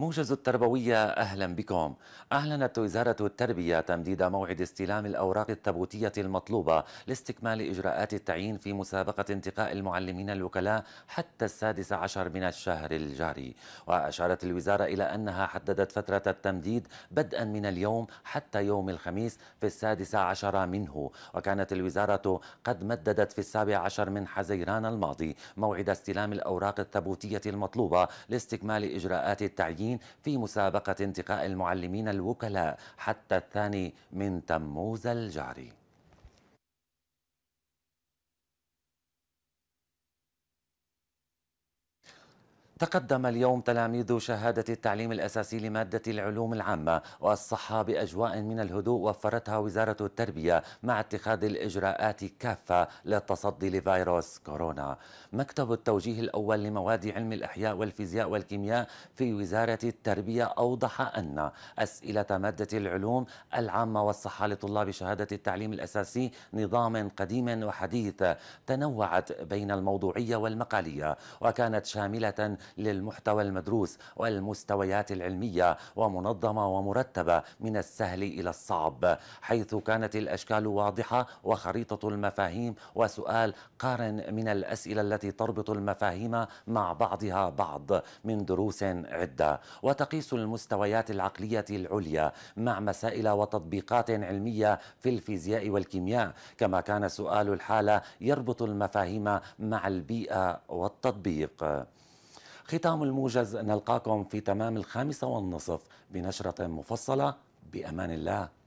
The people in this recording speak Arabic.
موجز التربوية أهلا بكم أعلنت وزارة التربية تمديد موعد استلام الأوراق التبوتية المطلوبة لاستكمال إجراءات التعيين في مسابقة انتقاء المعلمين الوكلاء حتى السادس عشر من الشهر الجاري وأشارت الوزارة إلى أنها حددت فترة التمديد بدءا من اليوم حتى يوم الخميس في السادس عشر منه وكانت الوزارة قد مددت في السابع عشر من حزيران الماضي موعد استلام الأوراق التبوتية المطلوبة لاستكمال إجراءات التعيين المعلمين في مسابقة انتقاء المعلمين الوكلاء حتى الثاني من تموز الجاري تقدم اليوم تلاميذ شهادة التعليم الأساسي لمادة العلوم العامة والصحة بأجواء من الهدوء وفرتها وزارة التربية مع اتخاذ الإجراءات كافة للتصدي لفيروس كورونا مكتب التوجيه الأول لمواد علم الإحياء والفيزياء والكيمياء في وزارة التربية أوضح أن أسئلة مادة العلوم العامة والصحة لطلاب شهادة التعليم الأساسي نظام قديم وحديث تنوعت بين الموضوعية والمقالية وكانت شاملة للمحتوى المدروس والمستويات العلمية ومنظمة ومرتبة من السهل إلى الصعب حيث كانت الأشكال واضحة وخريطة المفاهيم وسؤال قارن من الأسئلة التي تربط المفاهيم مع بعضها بعض من دروس عدة وتقيس المستويات العقلية العليا مع مسائل وتطبيقات علمية في الفيزياء والكيمياء كما كان سؤال الحالة يربط المفاهيم مع البيئة والتطبيق ختام الموجز نلقاكم في تمام الخامسة والنصف بنشرة مفصلة بأمان الله